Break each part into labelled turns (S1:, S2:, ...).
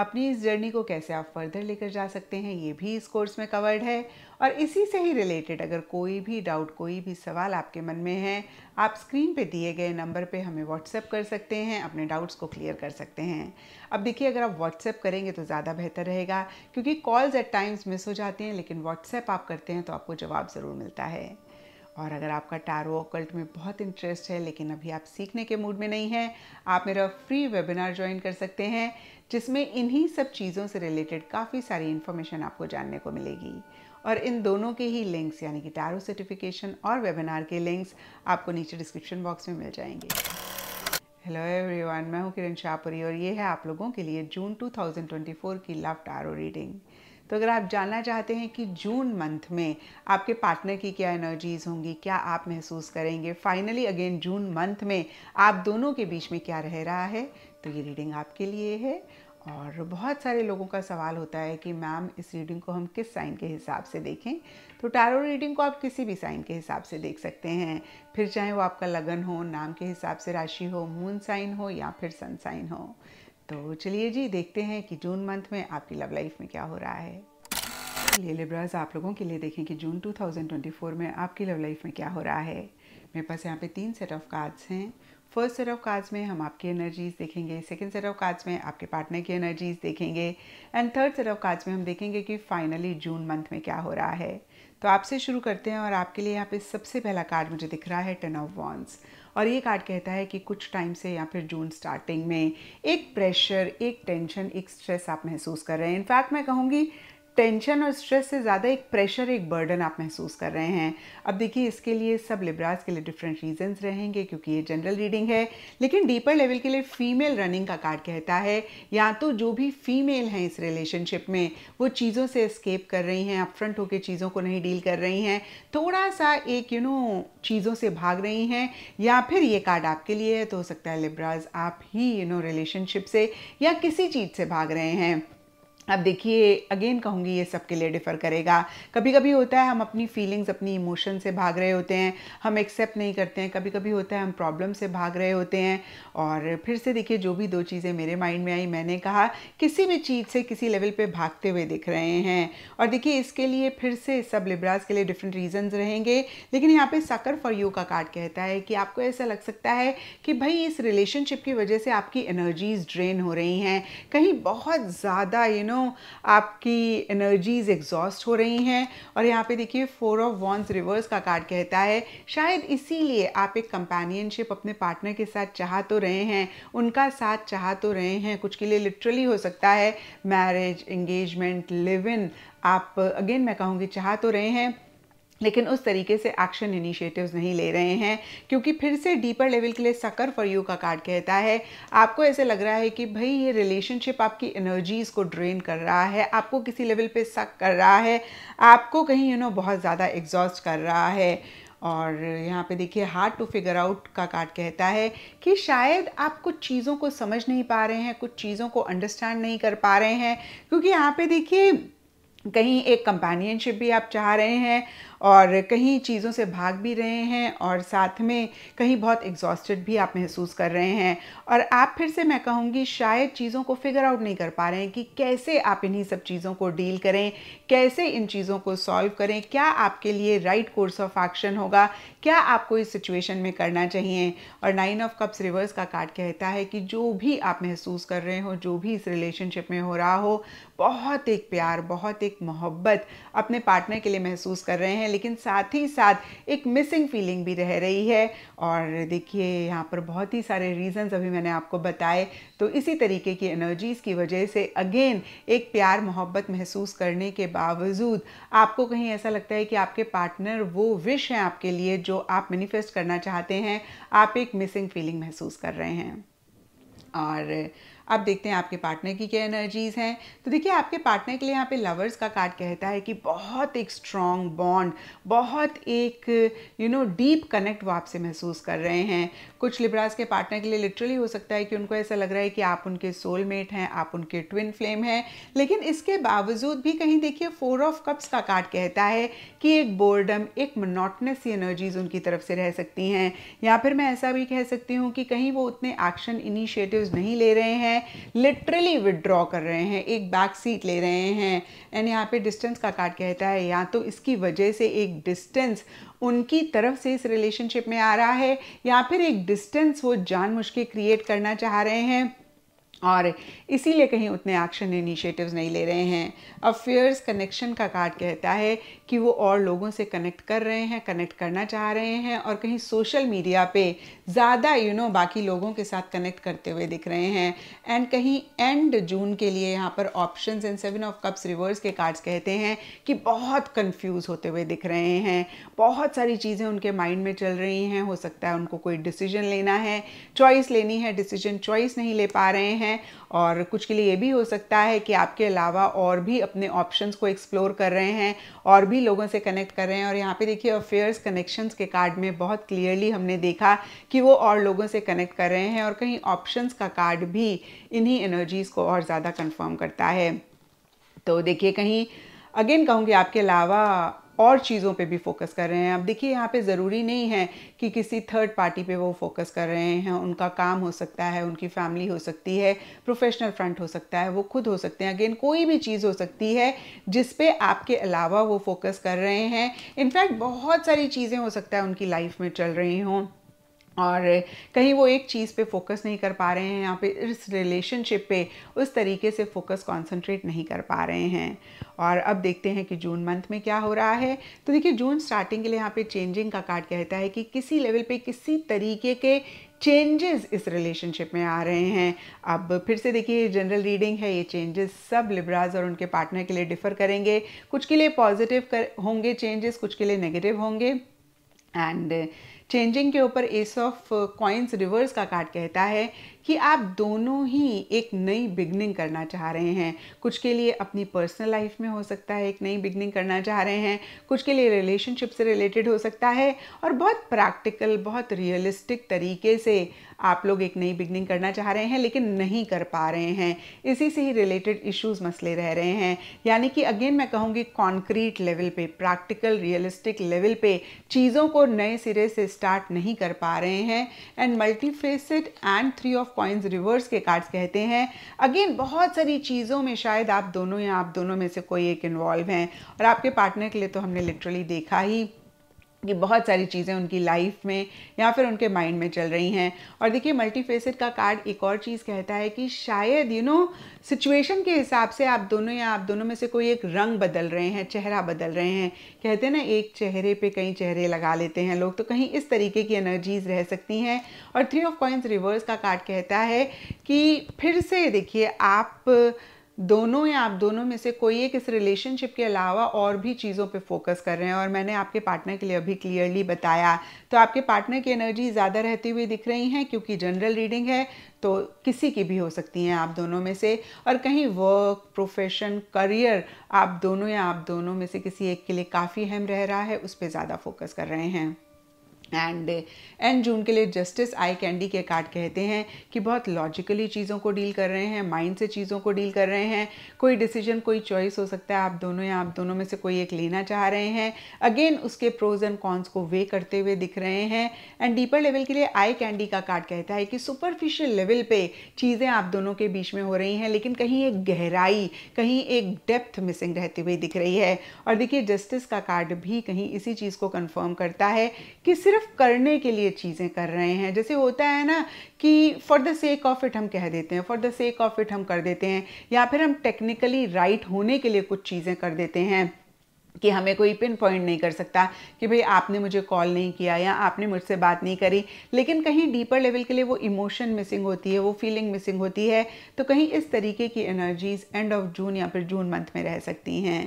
S1: अपनी इस जर्नी को कैसे आप फर्दर लेकर जा सकते हैं ये भी इस कोर्स में कवर्ड है और इसी से ही रिलेटेड अगर कोई भी डाउट कोई भी सवाल आपके मन में है आप स्क्रीन पे दिए गए नंबर पे हमें व्हाट्सएप कर सकते हैं अपने डाउट्स को क्लियर कर सकते हैं अब देखिए अगर आप व्हाट्सएप करेंगे तो ज़्यादा बेहतर रहेगा क्योंकि कॉल्स एट टाइम्स मिस हो जाती हैं लेकिन व्हाट्सएप आप करते हैं तो आपको जवाब ज़रूर मिलता है और अगर आपका टैरो ओकल्ट में बहुत इंटरेस्ट है लेकिन अभी आप सीखने के मूड में नहीं हैं आप मेरा फ्री वेबिनार ज्वाइन कर सकते हैं जिसमें इन्हीं सब चीज़ों से रिलेटेड काफ़ी सारी इन्फॉर्मेशन आपको जानने को मिलेगी और इन दोनों के ही लिंक्स यानी कि टैरो सर्टिफिकेशन और वेबिनार के लिंक्स आपको नीचे डिस्क्रिप्शन बॉक्स में मिल जाएंगे हेलो एवरीवन मैं हूं किरण शाहपुरी और ये है आप लोगों के लिए जून 2024 की लव टैरो रीडिंग तो अगर आप जानना चाहते हैं कि जून मंथ में आपके पार्टनर की क्या एनर्जीज होंगी क्या आप महसूस करेंगे फाइनली अगेन जून मंथ में आप दोनों के बीच में क्या रह रहा है तो ये रीडिंग आपके लिए है और बहुत सारे लोगों का सवाल होता है कि मैम इस रीडिंग को हम किस साइन के हिसाब से देखें तो टैरो रीडिंग को आप किसी भी साइन के हिसाब से देख सकते हैं फिर चाहे वो आपका लगन हो नाम के हिसाब से राशि हो मून साइन हो या फिर सन साइन हो तो चलिए जी देखते हैं कि जून मंथ में आपकी लव लाइफ में क्या हो रहा है लिए लिब्राज आप लोगों के लिए देखें कि जून 2024 में आपकी लव लाइफ में क्या हो रहा है मेरे पास यहाँ पे तीन सेट ऑफ कार्ड्स हैं फर्स्ट सेट ऑफ कार्ड्स में हम आपकी एनर्जीज देखेंगे सेकंड सेट ऑफ कार्ड्स में आपके पार्टनर की एनर्जीज देखेंगे and third set of cards में हम देखेंगे कि फाइनली जून मंथ में क्या हो रहा है तो आपसे शुरू करते हैं और आपके लिए यहाँ पे सबसे पहला कार्ड मुझे दिख रहा है टन ऑफ वॉन्स और ये कार्ड कहता है कि कुछ टाइम से या फिर जून स्टार्टिंग में एक प्रेशर एक टेंशन एक स्ट्रेस आप महसूस कर रहे हैं इनफैक्ट मैं कहूँगी टेंशन और स्ट्रेस से ज़्यादा एक प्रेशर एक बर्डन आप महसूस कर रहे हैं अब देखिए इसके लिए सब लिब्राज के लिए डिफरेंट रीजंस रहेंगे क्योंकि ये जनरल रीडिंग है लेकिन डीपर लेवल के लिए फीमेल रनिंग का कार्ड कहता है या तो जो भी फीमेल हैं इस रिलेशनशिप में वो चीज़ों से स्केप कर रही हैं अपफ्रंट होकर चीज़ों को नहीं डील कर रही हैं थोड़ा सा एक यू you नो know, चीज़ों से भाग रही हैं या फिर ये कार्ड आपके लिए है तो हो सकता है लिब्राज आप ही यू नो रिलेशनशिप से या किसी चीज़ से भाग रहे हैं अब देखिए अगेन कहूँगी ये सबके लिए डिफ़र करेगा कभी कभी होता है हम अपनी फीलिंग्स अपनी इमोशन से भाग रहे होते हैं हम एक्सेप्ट नहीं करते हैं कभी कभी होता है हम प्रॉब्लम से भाग रहे होते हैं और फिर से देखिए जो भी दो चीज़ें मेरे माइंड में आई मैंने कहा किसी भी चीज़ से किसी लेवल पे भागते हुए दिख रहे हैं और देखिए इसके लिए फिर से सब लिब्राज के लिए डिफरेंट रीज़न्स रहेंगे लेकिन यहाँ पर साकर फॉर यू का कार्ड कहता है कि आपको ऐसा लग सकता है कि भाई इस रिलेशनशिप की वजह से आपकी एनर्जीज़ ड्रेन हो रही हैं कहीं बहुत ज़्यादा यू नो नो आपकी एनर्जीज एग्जॉस्ट हो रही हैं और यहाँ पे देखिए फोर ऑफ वॉन्स रिवर्स का कार्ड कहता है शायद इसीलिए आप एक कंपेनियनशिप अपने पार्टनर के साथ चाह तो रहे हैं उनका साथ चाह तो रहे हैं कुछ के लिए लिटरली हो सकता है मैरिज एंगेजमेंट लिव इन आप अगेन मैं कहूँगी चाह तो रहे हैं लेकिन उस तरीके से एक्शन इनिशिएटिव्स नहीं ले रहे हैं क्योंकि फिर से डीपर लेवल के लिए सकर फॉर यू का कार्ड कहता है आपको ऐसे लग रहा है कि भाई ये रिलेशनशिप आपकी एनर्जीज़ को ड्रेन कर रहा है आपको किसी लेवल पे सक कर रहा है आपको कहीं यू you नो know, बहुत ज़्यादा एग्जॉस्ट कर रहा है और यहाँ पे देखिए हार्ड टू फिगर आउट का कार्ड कहता है कि शायद आप कुछ चीज़ों को समझ नहीं पा रहे हैं कुछ चीज़ों को अंडरस्टैंड नहीं कर पा रहे हैं क्योंकि यहाँ पे देखिए कहीं एक कंपेनियनशिप भी आप चाह रहे हैं और कहीं चीज़ों से भाग भी रहे हैं और साथ में कहीं बहुत एग्जॉस्टेड भी आप महसूस कर रहे हैं और आप फिर से मैं कहूँगी शायद चीज़ों को फिगर आउट नहीं कर पा रहे हैं कि कैसे आप इन्हीं सब चीज़ों को डील करें कैसे इन चीज़ों को सॉल्व करें क्या आपके लिए राइट कोर्स ऑफ एक्शन होगा क्या आपको इस सिचुएशन में करना चाहिए और नाइन ऑफ कप्स रिवर्स का कार्ड कहता है कि जो भी आप महसूस कर रहे हो जो भी इस रिलेशनशिप में हो रहा हो बहुत एक प्यार बहुत एक मोहब्बत अपने पार्टनर के लिए महसूस कर रहे हैं लेकिन साथ ही साथ एक मिसिंग फीलिंग भी रह रही है और देखिए यहाँ पर बहुत ही सारे रीजंस अभी मैंने आपको बताए तो इसी तरीके की एनर्जीज़ की वजह से अगेन एक प्यार मोहब्बत महसूस करने के बावजूद आपको कहीं ऐसा लगता है कि आपके पार्टनर वो विश हैं आपके लिए जो आप मैनिफेस्ट करना चाहते हैं आप एक मिसिंग फीलिंग महसूस कर रहे हैं और अब देखते हैं आपके पार्टनर की क्या एनर्जीज़ हैं तो देखिए आपके पार्टनर के लिए यहाँ पे लवर्स का कार्ड कहता है कि बहुत एक स्ट्रॉन्ग बॉन्ड बहुत एक यू नो डीप कनेक्ट वो आपसे महसूस कर रहे हैं कुछ लिब्रास के पार्टनर के लिए लिटरली हो सकता है कि उनको ऐसा लग रहा है कि आप उनके सोलमेट हैं आप उनके ट्विन फ्लेम हैं लेकिन इसके बावजूद भी कहीं देखिए फोर ऑफ कप्स का कार्ड कहता है कि एक बोर्डम एक मोनोटनस एनर्जीज उनकी तरफ से रह सकती हैं या फिर मैं ऐसा भी कह सकती हूँ कि कहीं वो उतने एक्शन इनिशिएटिव्स नहीं ले रहे हैं लिटरली विड्रॉ कर रहे हैं एक बैक सीट ले रहे हैं एंड यहाँ पे डिस्टेंस का कार्ड कहता है या तो इसकी वजह से एक डिस्टेंस उनकी तरफ से इस रिलेशनशिप में आ रहा है या फिर एक डिस्टेंस वो जान के क्रिएट करना चाह रहे हैं और इसीलिए कहीं उतने एक्शन इनिशिएटिव्स नहीं ले रहे हैं अफेयर्स कनेक्शन का कार्ड कहता है कि वो और लोगों से कनेक्ट कर रहे हैं कनेक्ट करना चाह रहे हैं और कहीं सोशल मीडिया पे ज़्यादा यू नो बाकी लोगों के साथ कनेक्ट करते हुए दिख रहे हैं एंड कहीं एंड जून के लिए यहाँ पर option and seven of cups reverse के कार्ड्स कहते हैं कि बहुत कन्फ्यूज़ होते हुए दिख रहे हैं बहुत सारी चीज़ें उनके माइंड में चल रही हैं हो सकता है उनको कोई डिसीजन लेना है चॉइस लेनी है डिसीजन चॉइस नहीं ले पा रहे हैं और कुछ के लिए ये भी हो सकता है कि आपके अलावा और भी अपने ऑप्शंस को एक्सप्लोर कर रहे हैं और भी लोगों से कनेक्ट कर रहे हैं और यहाँ पे देखिए अफेयर्स कनेक्शंस के कार्ड में बहुत क्लियरली हमने देखा कि वो और लोगों से कनेक्ट कर रहे हैं और कहीं ऑप्शंस का कार्ड भी इन्हीं एनर्जीज़ को और ज़्यादा कंफर्म करता है तो देखिए कहीं अगेन कहूँगी आपके अलावा और चीज़ों पे भी फोकस कर रहे हैं अब देखिए यहाँ पे ज़रूरी नहीं है कि किसी थर्ड पार्टी पे वो फोकस कर रहे हैं उनका काम हो सकता है उनकी फैमिली हो सकती है प्रोफेशनल फ्रंट हो सकता है वो खुद हो सकते हैं अगेन कोई भी चीज़ हो सकती है जिस पे आपके अलावा वो फोकस कर रहे हैं इनफैक्ट बहुत सारी चीज़ें हो सकता है उनकी लाइफ में चल रही हों और कहीं वो एक चीज़ पे फोकस नहीं कर पा रहे हैं यहाँ पे इस रिलेशनशिप पे उस तरीके से फोकस कंसंट्रेट नहीं कर पा रहे हैं और अब देखते हैं कि जून मंथ में क्या हो रहा है तो देखिए जून स्टार्टिंग के लिए यहाँ पे चेंजिंग का कार्ड कहता है कि किसी लेवल पे किसी तरीके के चेंजेस इस रिलेशनशिप में आ रहे हैं अब फिर से देखिए ये जनरल रीडिंग है ये चेंजेस सब लिब्राज और उनके पार्टनर के लिए डिफ़र करेंगे कुछ के लिए पॉजिटिव कर होंगे चेंजेस कुछ के लिए नेगेटिव होंगे एंड चेंजिंग के ऊपर एस ऑफ कॉइन्स रिवर्स का कार्ड कहता है कि आप दोनों ही एक नई बिगनिंग करना चाह रहे हैं कुछ के लिए अपनी पर्सनल लाइफ में हो सकता है एक नई बिगनिंग करना चाह रहे हैं कुछ के लिए रिलेशनशिप से रिलेटेड हो सकता है और बहुत प्रैक्टिकल बहुत रियलिस्टिक तरीके से आप लोग एक नई बिगनिंग करना चाह रहे हैं लेकिन नहीं कर पा रहे हैं इसी से ही रिलेटेड इश्यूज मसले रह रहे हैं यानी कि अगेन मैं कहूँगी कॉन्क्रीट लेवल पे प्रैक्टिकल रियलिस्टिक लेवल पे चीज़ों को नए सिरे से स्टार्ट नहीं कर पा रहे हैं and multifaceted and three of coins reverse के कार्ड्स कहते हैं अगेन बहुत सारी चीज़ों में शायद आप दोनों या आप दोनों में से कोई एक इन्वॉल्व हैं और आपके पार्टनर के लिए तो हमने लिटरली देखा ही कि बहुत सारी चीज़ें उनकी लाइफ में या फिर उनके माइंड में चल रही हैं और देखिए मल्टी का कार्ड एक और चीज़ कहता है कि शायद यू नो सिचुएशन के हिसाब से आप दोनों या आप दोनों में से कोई एक रंग बदल रहे हैं चेहरा बदल रहे हैं कहते हैं ना एक चेहरे पे कई चेहरे लगा लेते हैं लोग तो कहीं इस तरीके की एनर्जीज रह सकती हैं और थ्री ऑफ कॉइन्स रिवर्स का कार्ड कहता है कि फिर से देखिए आप दोनों या आप दोनों में से कोई एक इस रिलेशनशिप के अलावा और भी चीज़ों पे फोकस कर रहे हैं और मैंने आपके पार्टनर के लिए अभी क्लियरली बताया तो आपके पार्टनर की एनर्जी ज़्यादा रहती हुई दिख रही हैं क्योंकि जनरल रीडिंग है तो किसी की भी हो सकती हैं आप दोनों में से और कहीं वर्क प्रोफेशन करियर आप दोनों या आप दोनों में से किसी एक के लिए काफ़ी अहम रह रहा है उस पर ज़्यादा फोकस कर रहे हैं एंड एंड जून के लिए जस्टिस आई कैंडी के कार्ड कहते हैं कि बहुत लॉजिकली चीज़ों को डील कर रहे हैं माइंड से चीज़ों को डील कर रहे हैं कोई डिसीजन कोई चॉइस हो सकता है आप दोनों या आप दोनों में से कोई एक लेना चाह रहे हैं अगेन उसके प्रोज एंड कॉन्स को वे करते हुए दिख रहे हैं एंड डीपर लेवल के लिए आई कैंडी का कार्ड कहता है कि सुपरफिशियल लेवल पे चीज़ें आप दोनों के बीच में हो रही हैं लेकिन कहीं एक गहराई कहीं एक डेप्थ मिसिंग रहती हुई दिख रही है और देखिए जस्टिस का कार्ड भी कहीं इसी चीज़ को कन्फर्म करता है कि सिर्फ सिर्फ करने के लिए चीज़ें कर रहे हैं जैसे होता है ना कि for the sake of it हम कह देते हैं for the sake of it हम कर देते हैं या फिर हम टेक्निकली राइट होने के लिए कुछ चीज़ें कर देते हैं कि हमें कोई पिन पॉइंट नहीं कर सकता कि भाई आपने मुझे कॉल नहीं किया या आपने मुझसे बात नहीं करी लेकिन कहीं डीपर लेवल के लिए वो इमोशन मिसिंग होती है वो फीलिंग मिसिंग होती है तो कहीं इस तरीके की एनर्जीज एंड ऑफ जून या फिर जून मंथ में रह सकती हैं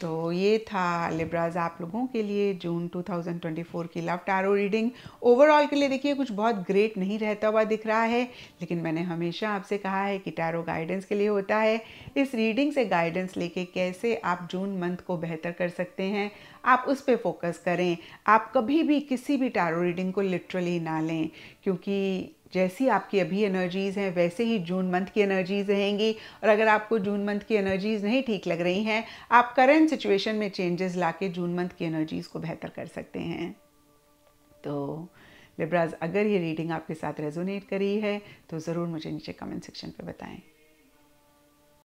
S1: तो ये था लिब्राज आप लोगों के लिए जून 2024 की लव टैरो रीडिंग ओवरऑल के लिए देखिए कुछ बहुत ग्रेट नहीं रहता हुआ दिख रहा है लेकिन मैंने हमेशा आपसे कहा है कि टैरो गाइडेंस के लिए होता है इस रीडिंग से गाइडेंस लेके कैसे आप जून मंथ को बेहतर कर सकते हैं आप उस पर फोकस करें आप कभी भी किसी भी टैरो रीडिंग को लिटरली ना लें क्योंकि जैसी आपकी अभी एनर्जीज़ हैं वैसे ही जून मंथ की एनर्जीज़ रहेंगी और अगर आपको जून मंथ की एनर्जीज़ नहीं ठीक लग रही हैं आप करेंट सिचुएशन में चेंजेस ला के जून मंथ की एनर्जीज़ को बेहतर कर सकते हैं तो लिब्राज अगर ये रीडिंग आपके साथ रेजोनेट करी है तो ज़रूर मुझे नीचे कमेंट सेक्शन पर बताएँ